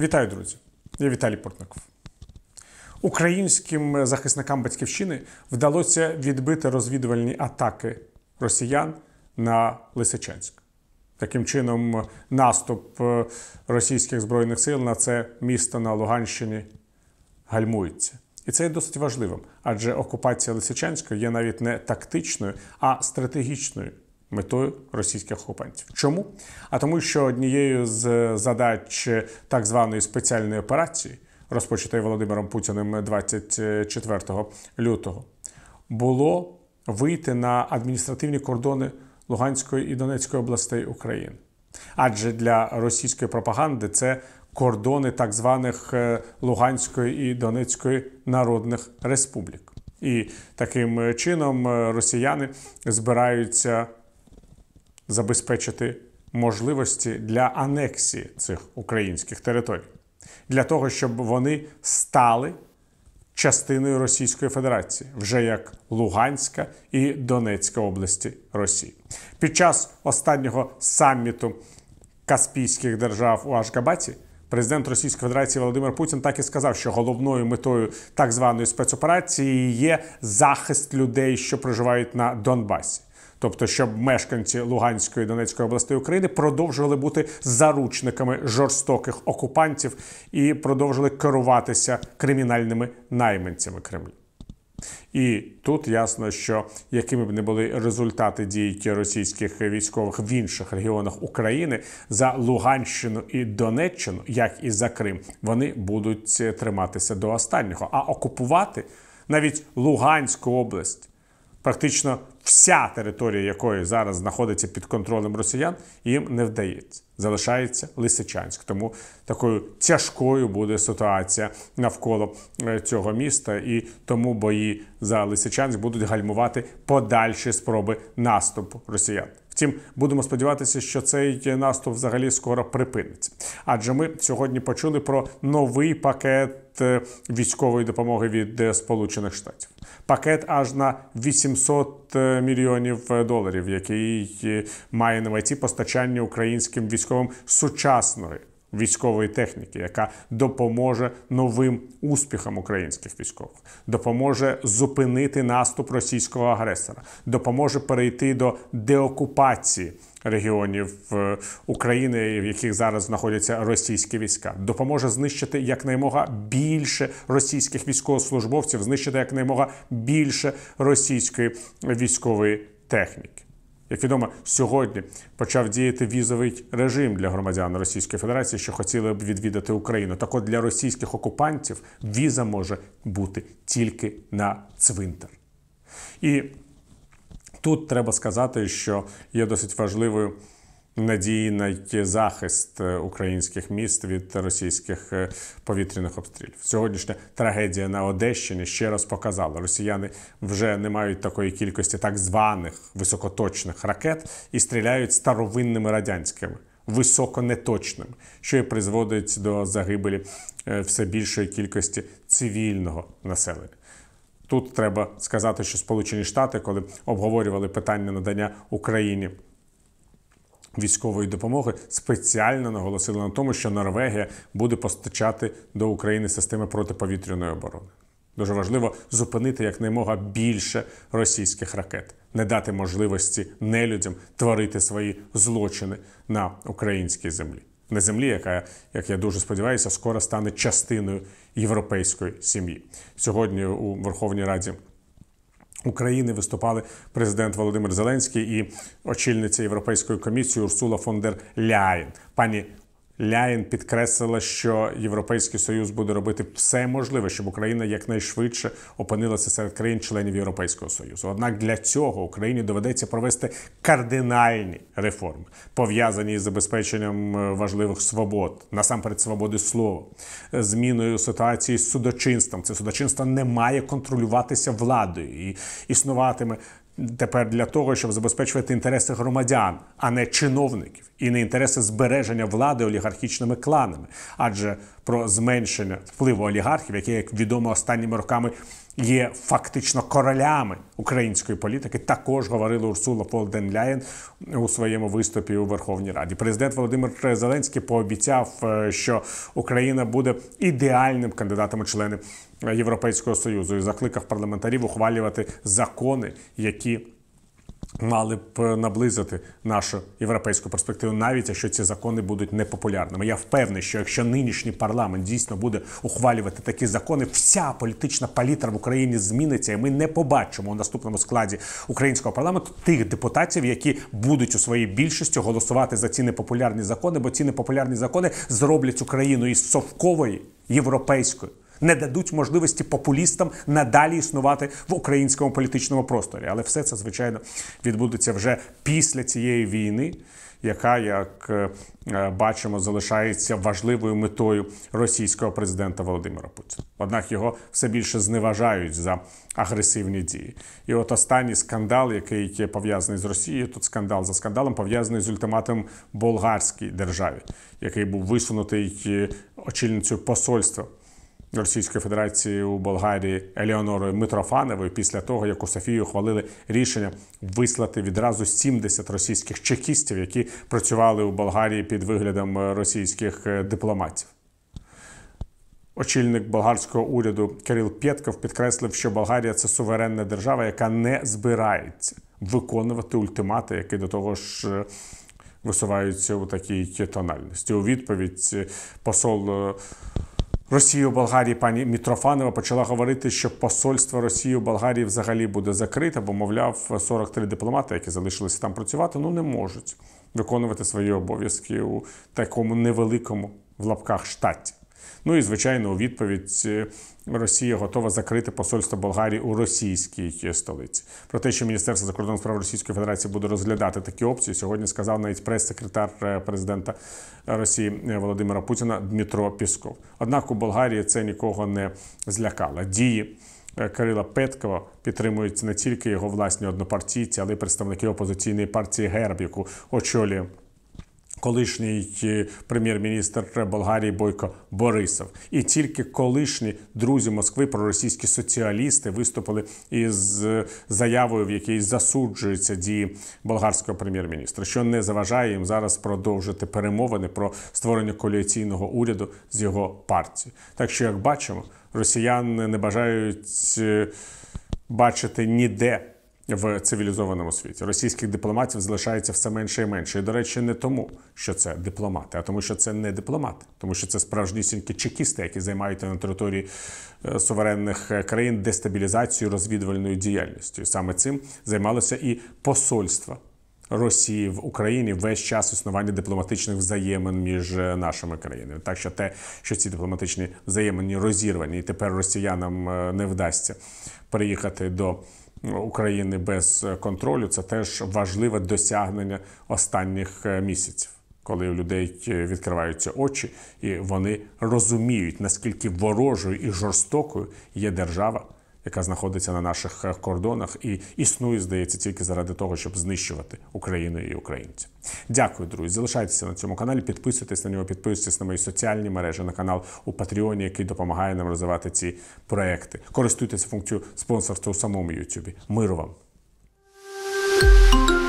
Вітаю, друзі! Я Віталій Портников. Українським захисникам батьківщини вдалося відбити розвідувальні атаки росіян на Лисичанськ. Таким чином, наступ е, російських збройних сил на це місто на Луганщині гальмується. І це є досить важливим, адже окупація Лисичанська є навіть не тактичною, а стратегічною метою російських окупантів. Чому? А тому, що однією з е, задач е, так званої спеціальної операції, розпочатої Володимиром Путіним 24 е, лютого, було вийти на адміністративні кордони Луганської і Донецької областей України. Адже для російської пропаганди це кордони так званих Луганської і Донецької народних республік. І таким чином росіяни збираються забезпечити можливості для анексії цих українських територій, для того, щоб вони стали частиною Російської Федерації, вже як Луганська і Донецька області Росії. Під час останнього саміту Каспійських держав у Ашгабаті Президент Російської Федерації Володимир Путін так і сказав, що головною метою так званої спецоперації є захист людей, що проживають на Донбасі тобто щоб мешканці Луганської Донецької області України продовжували бути заручниками жорстоких окупантів і продовжили керуватися кримінальними найманцями Кремля. І тут ясно, що якими б не були результати дії російських військових в інших регіонах України за Луганщину і Донеччину, як і за Крим, вони будуть триматися до останнього. А окупувати навіть Луганську область, практично вся територія якої зараз знаходиться під контролем росіян, їм не вдається. Залишається Лисичанськ. Тому такою тяжкою буде ситуація навколо е, цього міста, і тому бої за Лисичанськ будуть гальмувати подальші спроби наступу росіян. Втім, будемо сподіватися, що цей наступ взагалі скоро припиниться. Адже ми сьогодні почули про новий пакет. Е, військової допомоги від е, Сполучених Штатів пакет аж на 800 е, мільйонів доларів, який має на меті постачання українським військовим сучасної військової техніки, яка допоможе новим успіхам українських військових, допоможе зупинити наступ російського агресора, допоможе перейти до деокупації. Регіонів е, України, в яких зараз знаходяться російські війська, допоможе знищити якнаймога більше російських військовослужбовців, знищити якнаймога більше російської військової техніки. Як відомо, сьогодні почав діяти візовий режим для громадян Російської Федерації, що хотіли б відвідати Україну. Так от для російських окупантів віза може бути тільки на цвинтар. І тут треба сказати, що є досить важливою надії на захист е, українських міст від російських е, повітряних обстрілів. Сьогоднішня трагедія на Одещині ще раз показала: Росіяни вже не мають такої кількості так званих високоточних ракет і стріляють старовинними радянськими. Високонеточним, що і призводить до загибелі е, все більшої кількості цивільного населення. Тут треба сказати, що Сполучені Штати, коли обговорювали питання надання Україні військової допомоги спеціально наголосили на тому, що Норвегія буде постачати до України системи протиповітряної оборони. Дуже важливо зупинити якнаймога більше російських ракет, не дати можливості нелюдям творити свої злочини на українській землі, на землі, яка, як я дуже сподіваюся, скоро стане частиною європейської сім'ї. Сьогодні у Верховній Раді України виступали президент Володимир Зеленський і очільниця Європейської комісії Урсула фон дер Ляєн. Пані Ляєн підкреслила, що Європейський Союз буде робити все можливе, щоб Україна якнайшвидше опинилася серед країн-членів Європейського Союзу. Однак для цього Україні доведеться провести кардинальні реформи, пов'язані з забезпеченням е, важливих свобод, насамперед свободи слова, зміною ситуації з судочинством. Це судочинство не має контролюватися владою і існуватиме тепер для того, щоб забезпечувати інтереси громадян, а не чиновників, і не інтереси збереження влади олігархічними кланами, адже про зменшення впливу олігархів, які як відомо останніми роками є фактично королями української політики, також говорила Урсула Полденляєн у своєму виступі у Верховній Раді. Президент Володимир Зеленський пообіцяв, е, що Україна буде ідеальним кандидатом у члени. Європейського союзу і закликав парламентарів ухвалювати закони, які мали б наблизити нашу європейську перспективу, навіть якщо ці закони будуть непопулярними. Я впевнений, що якщо нинішній парламент дійсно буде ухвалювати такі закони, вся політична палітра в Україні зміниться, і ми не побачимо у наступному складі українського парламенту тих депутатів, які будуть у своїй більшості голосувати за ці непопулярні закони, бо ці непопулярні закони зроблять Україну із совкової європейської не дадуть можливості популістам надалі існувати в українському політичному просторі. Але все це звичайно відбудеться вже після цієї війни, яка як е, е, бачимо залишається важливою метою російського президента Володимира Путіна. Однак його все більше зневажають за агресивні дії. І от останній скандал, який є пов'язаний з Росією, тут скандал за скандалом пов'язаний з ультиматом болгарській державі, який був висунутий е, очільницею посольства. Російської Федерації у Болгарії Еліонорою Митрофановою після того, як у Софію ухвалили рішення вислати відразу 70 російських чекістів, які працювали у Болгарії під виглядом російських е, дипломатів. Очільник болгарського уряду Кирил Пєтков підкреслив, що Болгарія це суверенна держава, яка не збирається виконувати ультимати, які до того ж. Е, висуваються у такій тональності. У відповідь е, посол Росії у Болгарії пані Мітрофанова почала говорити, що посольство Росії у Болгарії взагалі буде закрите, бо, мовляв, 43 дипломати, які залишилися там працювати, ну не можуть виконувати свої обов'язки у такому невеликому в лапках штаті. Ну і звичайно, у відповідь е, Росія готова закрити посольство Болгарії у російській е, столиці. Про те, що Міністерство закордонних справ Російської Федерації буде розглядати такі опції, сьогодні сказав навіть прес-секретар е, президента Росії Володимира Путіна Дмитро Пісков. Однак у Болгарії це нікого не злякало. Дії. Кирила Петкова підтримують не тільки його власні однопартійці, але й представники опозиційної партії Герб, яку очолює колишній е, прем'єр-міністр Болгарії Бойко Борисов. І тільки колишні друзі Москви, проросійські соціалісти, виступили із е, заявою, в якій засуджуються дії болгарського прем'єр-міністра, що не заважає їм зараз продовжити перемовини про створення коаліційного уряду з його партії. Так що, як бачимо, росіяни не бажають е, бачити ніде в цивілізованому світі. Російських дипломатів залишається все менше і менше. І, до речі, не тому, що це дипломати, а тому, що це не дипломати, тому що це справжнісінькі чекісти, які займаються на території е, суверенних е, країн дестабілізацією розвідувальною діяльністю. Саме цим займалося і посольство. Росії в Україні весь час існування дипломатичних взаємин між е, нашими країнами, так що те, що ці дипломатичні взаємини розірвані, і тепер росіянам не вдасться приїхати до України без е, контролю це теж важливе досягнення останніх е, місяців, коли у людей е, відкриваються очі, і вони розуміють наскільки ворожою і жорстокою є держава яка знаходиться на наших е, кордонах і існує, здається, тільки заради того, щоб знищувати Україну і українців. Дякую, друзі. Залишайтеся на цьому каналі, підписуйтесь на нього, підписуйтесь на мої соціальні мережі, на канал у Патреоні, який допомагає нам розвивати ці проекти. Користуйтеся функцією спонсорства у самому Ютубі. Миру вам!